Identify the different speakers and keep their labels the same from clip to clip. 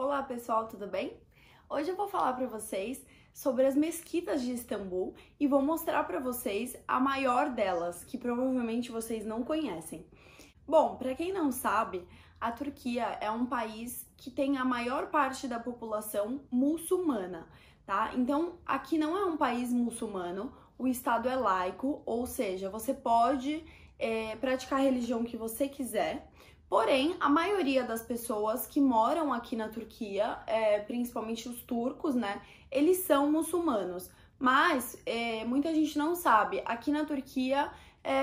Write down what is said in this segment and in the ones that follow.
Speaker 1: Olá pessoal, tudo bem? Hoje eu vou falar para vocês sobre as mesquitas de Istambul e vou mostrar para vocês a maior delas, que provavelmente vocês não conhecem. Bom, para quem não sabe, a Turquia é um país que tem a maior parte da população muçulmana, tá? Então, aqui não é um país muçulmano, o Estado é laico, ou seja, você pode é, praticar a religião que você quiser, Porém, a maioria das pessoas que moram aqui na Turquia, é, principalmente os turcos, né, eles são muçulmanos. Mas é, muita gente não sabe. Aqui na Turquia é,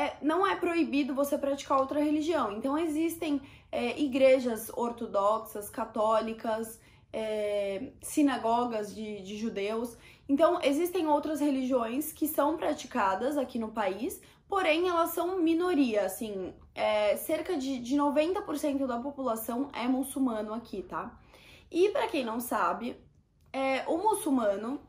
Speaker 1: é não é proibido você praticar outra religião. Então existem é, igrejas ortodoxas, católicas, é, sinagogas de, de judeus. Então existem outras religiões que são praticadas aqui no país, porém elas são minoria, assim, é, cerca de, de 90% da população é muçulmano aqui, tá? E para quem não sabe, é, o muçulmano,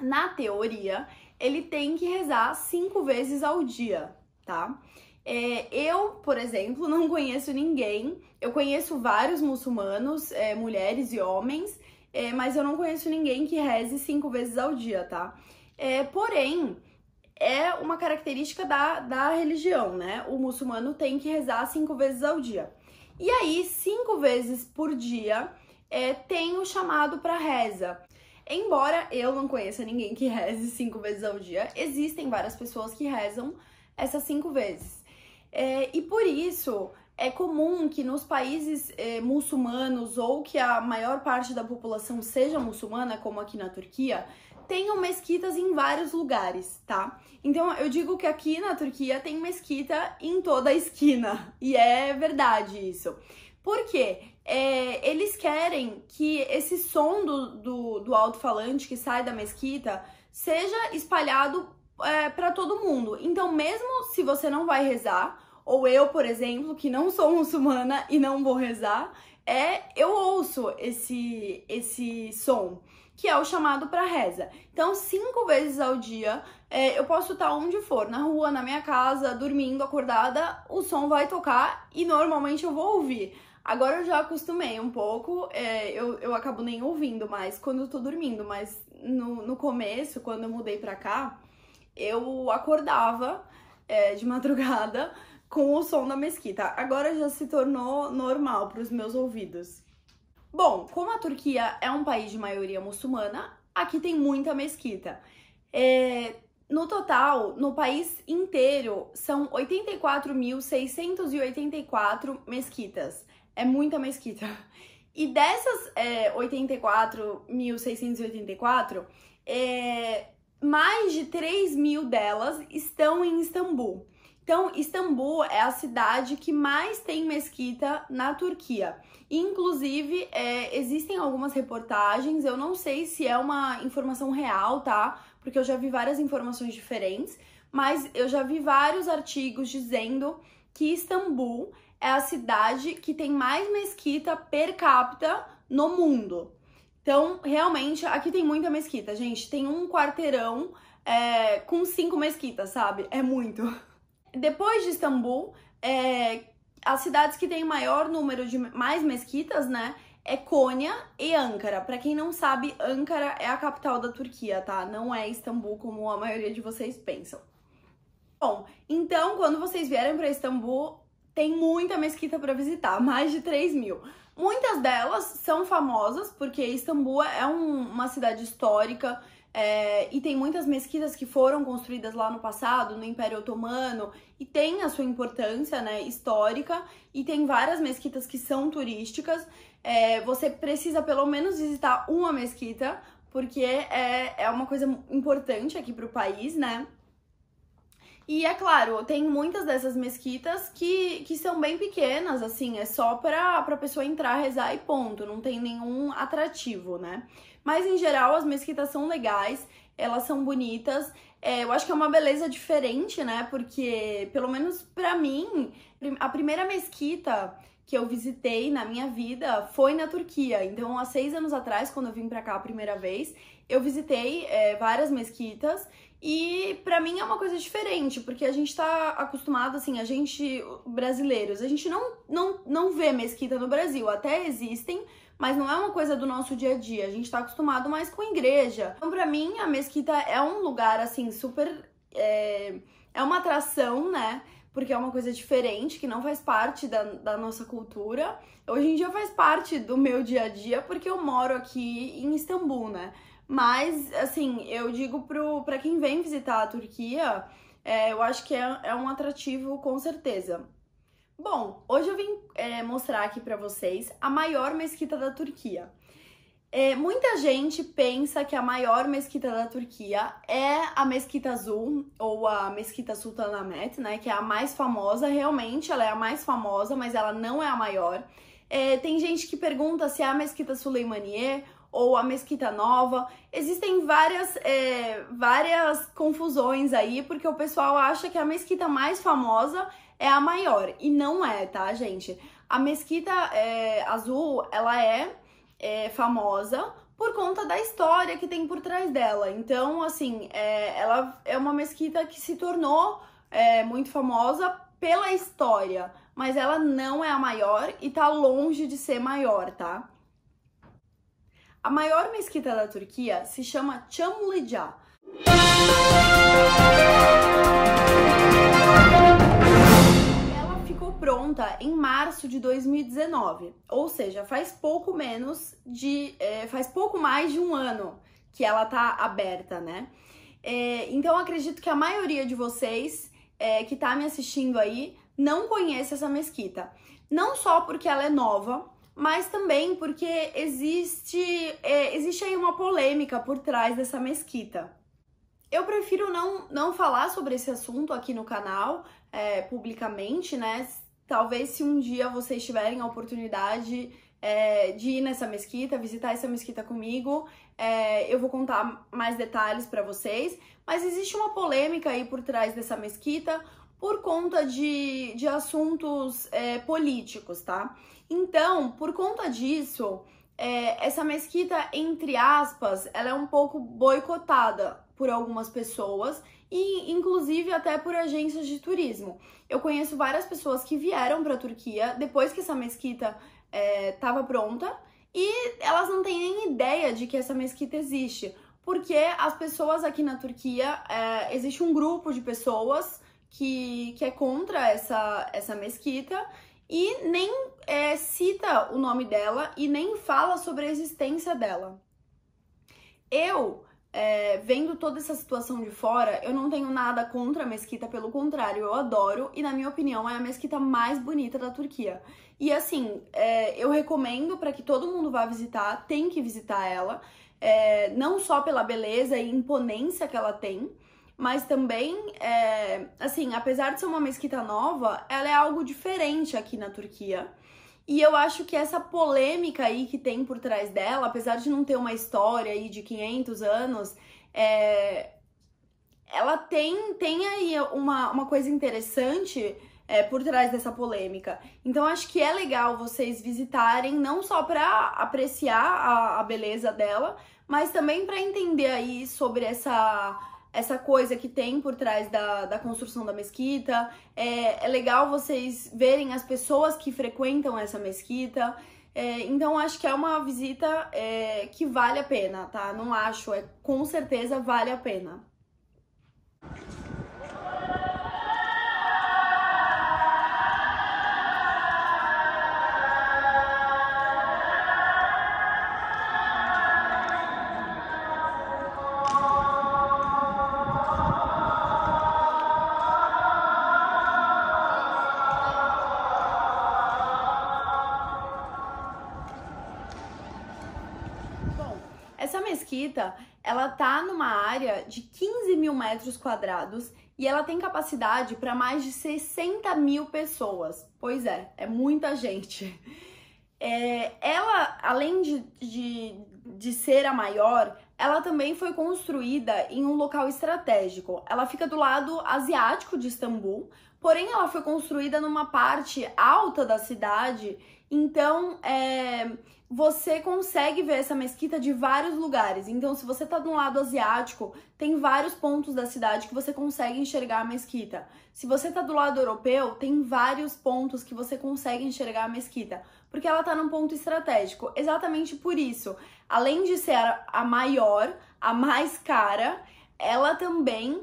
Speaker 1: na teoria, ele tem que rezar cinco vezes ao dia, tá? É, eu, por exemplo, não conheço ninguém. Eu conheço vários muçulmanos, é, mulheres e homens, é, mas eu não conheço ninguém que reze cinco vezes ao dia, tá? É, porém, é uma característica da, da religião, né? O muçulmano tem que rezar cinco vezes ao dia. E aí, cinco vezes por dia, é, tem o chamado para reza. Embora eu não conheça ninguém que reze cinco vezes ao dia, existem várias pessoas que rezam essas cinco vezes. É, e por isso é comum que nos países é, muçulmanos ou que a maior parte da população seja muçulmana, como aqui na Turquia, tenham mesquitas em vários lugares, tá? Então eu digo que aqui na Turquia tem mesquita em toda a esquina. E é verdade isso. Por quê? É, eles querem que esse som do, do, do alto-falante que sai da mesquita seja espalhado é, para todo mundo. Então, mesmo se você não vai rezar, ou eu, por exemplo, que não sou muçulmana e não vou rezar, é eu ouço esse, esse som que é o chamado para reza. Então, cinco vezes ao dia, é, eu posso estar onde for, na rua, na minha casa, dormindo, acordada, o som vai tocar e normalmente eu vou ouvir. Agora eu já acostumei um pouco, é, eu, eu acabo nem ouvindo mais quando eu tô dormindo, mas no, no começo, quando eu mudei pra cá, eu acordava é, de madrugada com o som da mesquita. Agora já se tornou normal para os meus ouvidos. Bom, como a Turquia é um país de maioria muçulmana, aqui tem muita mesquita. É, no total, no país inteiro, são 84.684 mesquitas. É muita mesquita. E dessas é, 84.684, é, mais de 3 mil delas estão em Istambul. Então, Istambul é a cidade que mais tem mesquita na Turquia. Inclusive, é, existem algumas reportagens, eu não sei se é uma informação real, tá? Porque eu já vi várias informações diferentes, mas eu já vi vários artigos dizendo que Istambul é a cidade que tem mais mesquita per capita no mundo. Então, realmente, aqui tem muita mesquita, gente. Tem um quarteirão é, com cinco mesquitas, sabe? É muito. Depois de Istambul, é, as cidades que têm maior número de mais mesquitas, né? É Cônia e Ankara. Para quem não sabe, Ankara é a capital da Turquia, tá? Não é Istambul como a maioria de vocês pensam. Bom, então quando vocês vierem para Istambul, tem muita mesquita para visitar, mais de 3 mil. Muitas delas são famosas, porque Istambul é um, uma cidade histórica é, e tem muitas mesquitas que foram construídas lá no passado, no Império Otomano, e tem a sua importância né, histórica, e tem várias mesquitas que são turísticas. É, você precisa pelo menos visitar uma mesquita, porque é, é uma coisa importante aqui para o país, né? E é claro, tem muitas dessas mesquitas que, que são bem pequenas, assim, é só pra, pra pessoa entrar, rezar e ponto, não tem nenhum atrativo, né? Mas em geral as mesquitas são legais, elas são bonitas. É, eu acho que é uma beleza diferente, né? Porque, pelo menos pra mim, a primeira mesquita que eu visitei na minha vida foi na Turquia. Então, há seis anos atrás, quando eu vim pra cá a primeira vez, eu visitei é, várias mesquitas e para mim é uma coisa diferente, porque a gente tá acostumado, assim, a gente, brasileiros, a gente não, não, não vê mesquita no Brasil. Até existem, mas não é uma coisa do nosso dia a dia. A gente tá acostumado mais com igreja. Então, pra mim, a mesquita é um lugar, assim, super. É, é uma atração, né? Porque é uma coisa diferente, que não faz parte da, da nossa cultura. Hoje em dia faz parte do meu dia a dia, porque eu moro aqui em Istambul, né? Mas, assim, eu digo para quem vem visitar a Turquia, é, eu acho que é, é, um atrativo com certeza. Bom, hoje eu vim é, mostrar aqui para vocês a maior mesquita da Turquia. É, muita gente pensa que a maior mesquita da Turquia é a Mesquita Azul ou a Mesquita Sultanahmet, né? Que é a mais famosa, realmente ela é a mais famosa, mas ela não é a maior. É, tem gente que pergunta se é a Mesquita Suleimanier ou a Mesquita Nova. Existem várias, é, várias confusões aí, porque o pessoal acha que a mesquita mais famosa é a maior. E não é, tá, gente? A mesquita é, azul, ela é, é famosa por conta da história que tem por trás dela. Então, assim, é, ela é uma mesquita que se tornou é, muito famosa pela história, mas ela não é a maior e tá longe de ser maior, tá? A maior mesquita da Turquia se chama Çamlıca. Ela ficou pronta em março de 2019, ou seja, faz pouco menos de, é, faz pouco mais de um ano que ela tá aberta, né? É, então acredito que a maioria de vocês é, que tá me assistindo aí não conhece essa mesquita, não só porque ela é nova, mas também porque existe, é, existe aí uma polêmica por trás dessa mesquita. Eu prefiro não, não falar sobre esse assunto aqui no canal, é, publicamente, né? Talvez se um dia vocês tiverem a oportunidade é, de ir nessa mesquita, visitar essa mesquita comigo. É, eu vou contar mais detalhes para vocês. Mas existe uma polêmica aí por trás dessa mesquita, por conta de, de assuntos é, políticos, tá? Então, por conta disso, é, essa mesquita, entre aspas, ela é um pouco boicotada por algumas pessoas e inclusive até por agências de turismo. Eu conheço várias pessoas que vieram para a Turquia depois que essa mesquita estava é, pronta e elas não têm nem ideia de que essa mesquita existe, porque as pessoas aqui na Turquia é, existe um grupo de pessoas que, que é contra essa, essa mesquita e nem é, cita o nome dela e nem fala sobre a existência dela. Eu, é, vendo toda essa situação de fora, eu não tenho nada contra a mesquita, pelo contrário, eu adoro e, na minha opinião, é a mesquita mais bonita da Turquia. E assim, é, eu recomendo para que todo mundo vá visitar, tem que visitar ela, é, não só pela beleza e imponência que ela tem mas também, é, assim, apesar de ser uma mesquita nova, ela é algo diferente aqui na Turquia. E eu acho que essa polêmica aí que tem por trás dela, apesar de não ter uma história aí de 500 anos, é, ela tem, tem aí uma, uma coisa interessante é, por trás dessa polêmica. Então acho que é legal vocês visitarem, não só para apreciar a, a beleza dela, mas também para entender aí sobre essa essa coisa que tem por trás da, da construção da mesquita. É, é legal vocês verem as pessoas que frequentam essa mesquita. É, então acho que é uma visita é, que vale a pena, tá? Não acho, é com certeza vale a pena. ela tá numa área de 15 mil metros quadrados e ela tem capacidade para mais de 60 mil pessoas. Pois é, é muita gente. É, ela, além de, de, de ser a maior, ela também foi construída em um local estratégico. Ela fica do lado asiático de Istambul, porém ela foi construída numa parte alta da cidade então, é, você consegue ver essa mesquita de vários lugares. Então, se você está do lado asiático, tem vários pontos da cidade que você consegue enxergar a mesquita. Se você está do lado europeu, tem vários pontos que você consegue enxergar a mesquita, porque ela está num ponto estratégico. Exatamente por isso, além de ser a maior, a mais cara, ela também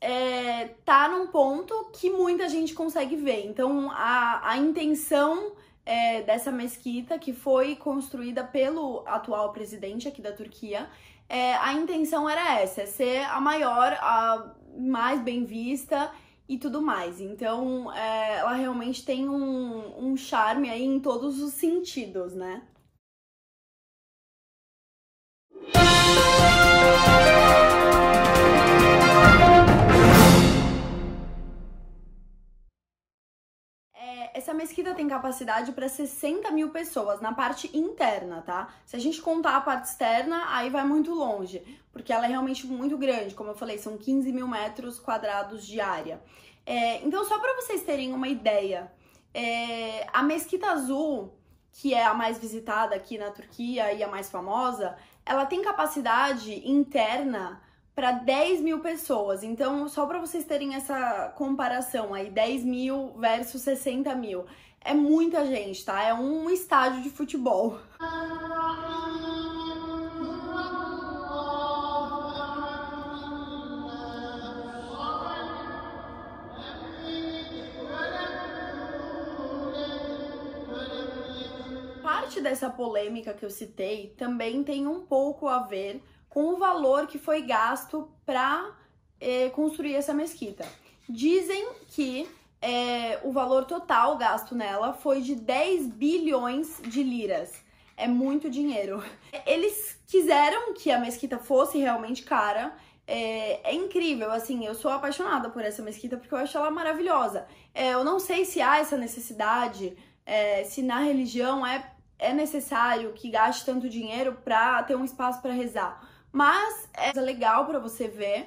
Speaker 1: é, tá num ponto que muita gente consegue ver. Então, a, a intenção é, dessa mesquita, que foi construída pelo atual presidente aqui da Turquia, é, a intenção era essa, é ser a maior, a mais bem vista e tudo mais. Então, é, ela realmente tem um, um charme aí em todos os sentidos, né? mesquita tem capacidade para 60 mil pessoas na parte interna, tá? Se a gente contar a parte externa, aí vai muito longe, porque ela é realmente muito grande. Como eu falei, são 15 mil metros quadrados de área. É, então, só para vocês terem uma ideia, é, a mesquita azul, que é a mais visitada aqui na Turquia e a mais famosa, ela tem capacidade interna para 10 mil pessoas. Então, só para vocês terem essa comparação aí, 10 mil versus 60 mil. É muita gente, tá? É um estádio de futebol. Parte dessa polêmica que eu citei também tem um pouco a ver com o valor que foi gasto para eh, construir essa mesquita. Dizem que eh, o valor total gasto nela foi de 10 bilhões de liras. É muito dinheiro. Eles quiseram que a mesquita fosse realmente cara. É, é, incrível, assim, eu sou apaixonada por essa mesquita porque eu acho ela maravilhosa. É, eu não sei se há essa necessidade, é, se na religião é, é necessário que gaste tanto dinheiro para ter um espaço para rezar. Mas é legal para você ver.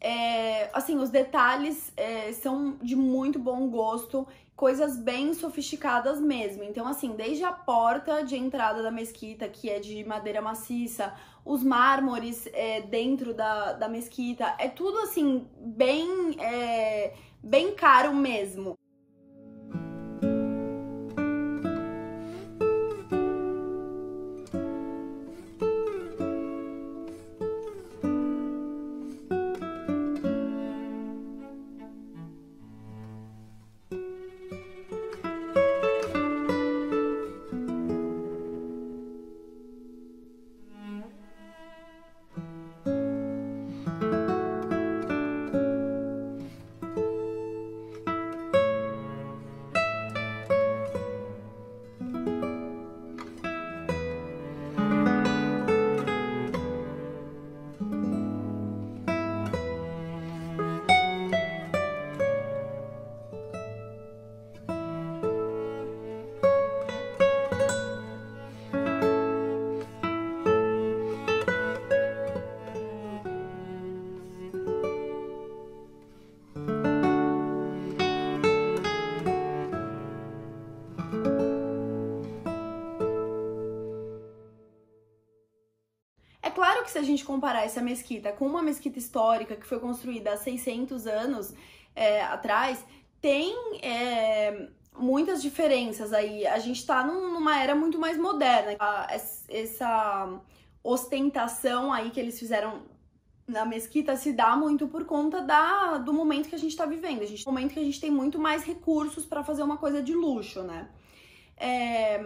Speaker 1: É, assim, os detalhes é, são de muito bom gosto, coisas bem sofisticadas mesmo. Então, assim, desde a porta de entrada da mesquita, que é de madeira maciça, os mármores é, dentro da, da mesquita, é tudo assim, bem, é, bem caro mesmo. Claro que se a gente comparar essa mesquita com uma mesquita histórica que foi construída há 600 anos é, atrás, tem é, muitas diferenças aí. A gente está num, numa era muito mais moderna. A, essa ostentação aí que eles fizeram na mesquita se dá muito por conta da, do momento que a gente está vivendo. A gente, momento que a gente tem muito mais recursos para fazer uma coisa de luxo, né? É,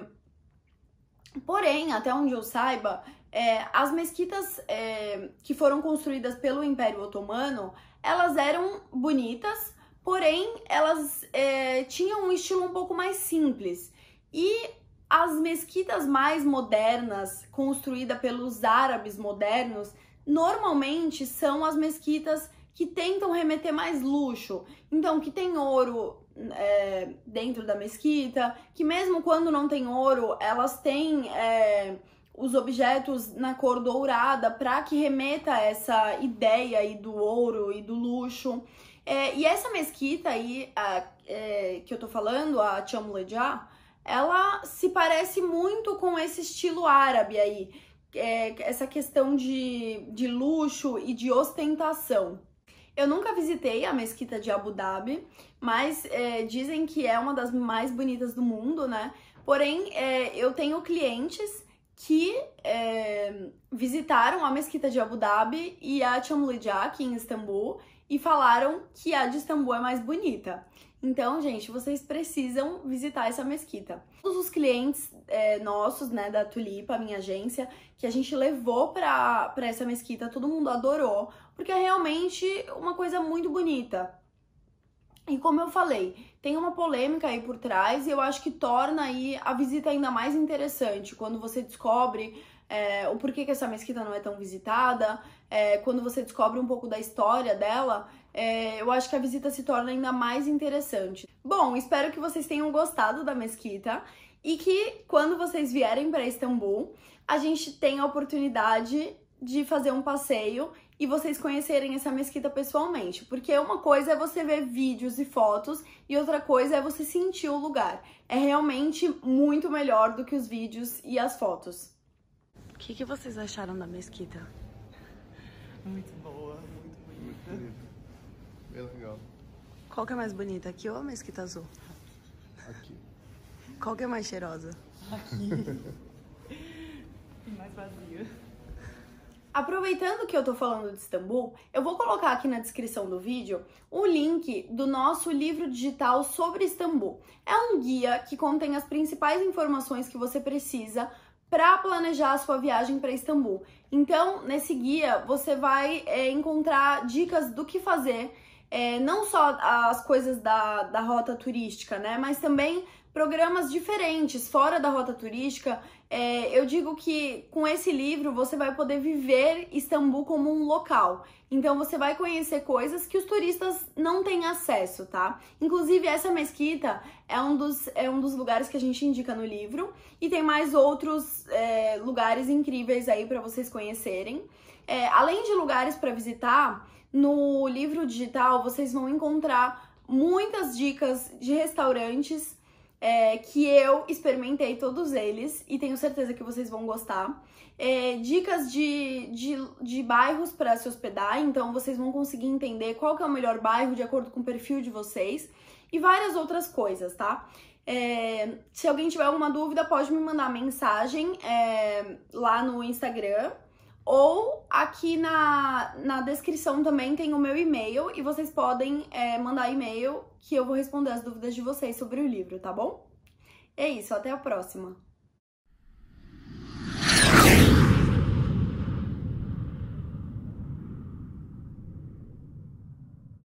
Speaker 1: porém, até onde eu saiba, é, as mesquitas é, que foram construídas pelo Império Otomano, elas eram bonitas, porém elas é, tinham um estilo um pouco mais simples. E as mesquitas mais modernas, construídas pelos árabes modernos, normalmente são as mesquitas que tentam remeter mais luxo. Então, que tem ouro é, dentro da mesquita, que mesmo quando não tem ouro, elas têm é, os objetos na cor dourada para que remeta a essa ideia aí do ouro e do luxo. É, e essa mesquita aí a, é, que eu tô falando, a Chamlejá, ela se parece muito com esse estilo árabe aí, é, essa questão de, de luxo e de ostentação. Eu nunca visitei a mesquita de Abu Dhabi, mas é, dizem que é uma das mais bonitas do mundo, né? Porém, é, eu tenho clientes que é, visitaram a mesquita de Abu Dhabi e a Chamlija aqui em Istambul e falaram que a de Istambul é mais bonita. Então, gente, vocês precisam visitar essa mesquita. Todos os clientes é, nossos, né, da Tulipa, minha agência, que a gente levou pra, pra essa mesquita, todo mundo adorou, porque é realmente uma coisa muito bonita. E como eu falei, tem uma polêmica aí por trás e eu acho que torna aí a visita ainda mais interessante quando você descobre é, o porquê que essa mesquita não é tão visitada, é, quando você descobre um pouco da história dela, é, eu acho que a visita se torna ainda mais interessante. Bom, espero que vocês tenham gostado da mesquita e que quando vocês vierem para Istambul, a gente tenha a oportunidade de fazer um passeio e vocês conhecerem essa mesquita pessoalmente, porque uma coisa é você ver vídeos e fotos e outra coisa é você sentir o lugar. É realmente muito melhor do que os vídeos e as fotos. O que, que vocês acharam da mesquita? Muito boa, muito bonita. Muito bonita. Bem legal. Qual que é mais bonita, aqui ou a mesquita azul? Aqui. Qual que é mais cheirosa? Aqui. e mais vazia. Aproveitando que eu tô falando de Istambul, eu vou colocar aqui na descrição do vídeo o link do nosso livro digital sobre Istambul. É um guia que contém as principais informações que você precisa para planejar a sua viagem para Istambul. Então, nesse guia, você vai é, encontrar dicas do que fazer, é, não só as coisas da, da rota turística, né? Mas também programas diferentes, fora da rota turística. É, eu digo que com esse livro você vai poder viver Istambul como um local. Então você vai conhecer coisas que os turistas não têm acesso, tá? Inclusive, essa mesquita é um dos, é um dos lugares que a gente indica no livro. E tem mais outros é, lugares incríveis aí para vocês conhecerem. É, além de lugares para visitar, no livro digital vocês vão encontrar muitas dicas de restaurantes é, que eu experimentei todos eles e tenho certeza que vocês vão gostar. É, dicas de, de, de bairros para se hospedar, então vocês vão conseguir entender qual que é o melhor bairro de acordo com o perfil de vocês e várias outras coisas, tá? É, se alguém tiver alguma dúvida, pode me mandar mensagem é, lá no Instagram ou aqui na, na descrição também tem o meu e-mail e vocês podem é, mandar e-mail que eu vou responder as dúvidas de vocês sobre o livro, tá bom? É isso, até a próxima!